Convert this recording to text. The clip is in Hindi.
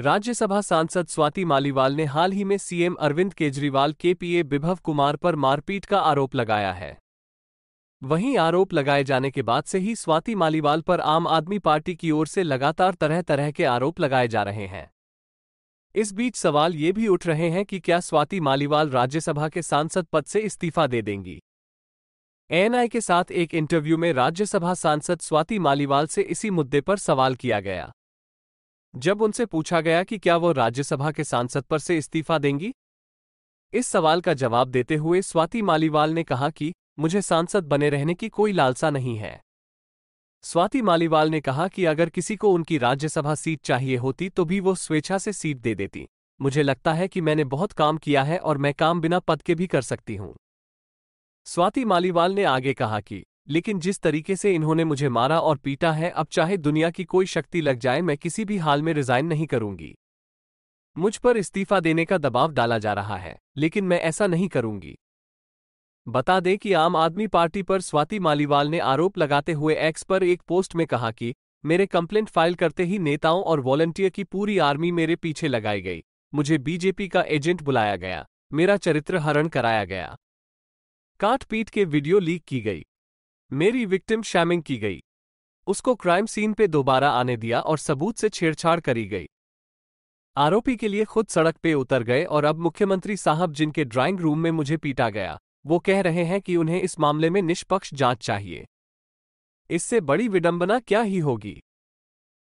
राज्यसभा सांसद स्वाति मालीवाल ने हाल ही में सीएम अरविंद केजरीवाल के पीए विभव कुमार पर मारपीट का आरोप लगाया है वहीं आरोप लगाए जाने के बाद से ही स्वाति मालीवाल पर आम आदमी पार्टी की ओर से लगातार तरह तरह के आरोप लगाए जा रहे हैं इस बीच सवाल ये भी उठ रहे हैं कि क्या स्वाति मालीवाल राज्यसभा के सांसद पद से इस्तीफा दे देंगी एनआई के साथ एक इंटरव्यू में राज्यसभा सांसद स्वाति मालीवाल से इसी मुद्दे पर सवाल किया गया जब उनसे पूछा गया कि क्या वो राज्यसभा के सांसद पर से इस्तीफा देंगी इस सवाल का जवाब देते हुए स्वाति मालीवाल ने कहा कि मुझे सांसद बने रहने की कोई लालसा नहीं है स्वाति मालीवाल ने कहा कि अगर किसी को उनकी राज्यसभा सीट चाहिए होती तो भी वो स्वेच्छा से सीट दे देती मुझे लगता है कि मैंने बहुत काम किया है और मैं काम बिना पद के भी कर सकती हूं स्वाति मालीवाल ने आगे कहा कि लेकिन जिस तरीके से इन्होंने मुझे मारा और पीटा है अब चाहे दुनिया की कोई शक्ति लग जाए मैं किसी भी हाल में रिजाइन नहीं करूंगी मुझ पर इस्तीफा देने का दबाव डाला जा रहा है लेकिन मैं ऐसा नहीं करूंगी बता दें कि आम आदमी पार्टी पर स्वाति मालीवाल ने आरोप लगाते हुए एक्स पर एक पोस्ट में कहा कि मेरे कंप्लेंट फाइल करते ही नेताओं और वॉलंटियर की पूरी आर्मी मेरे पीछे लगाई गई मुझे बीजेपी का एजेंट बुलाया गया मेरा चरित्र हरण कराया गया काट पीट के वीडियो लीक की गई मेरी विक्टिम शैमिंग की गई उसको क्राइम सीन पे दोबारा आने दिया और सबूत से छेड़छाड़ करी गई आरोपी के लिए खुद सड़क पे उतर गए और अब मुख्यमंत्री साहब जिनके ड्राइंग रूम में मुझे पीटा गया वो कह रहे हैं कि उन्हें इस मामले में निष्पक्ष जांच चाहिए इससे बड़ी विडंबना क्या ही होगी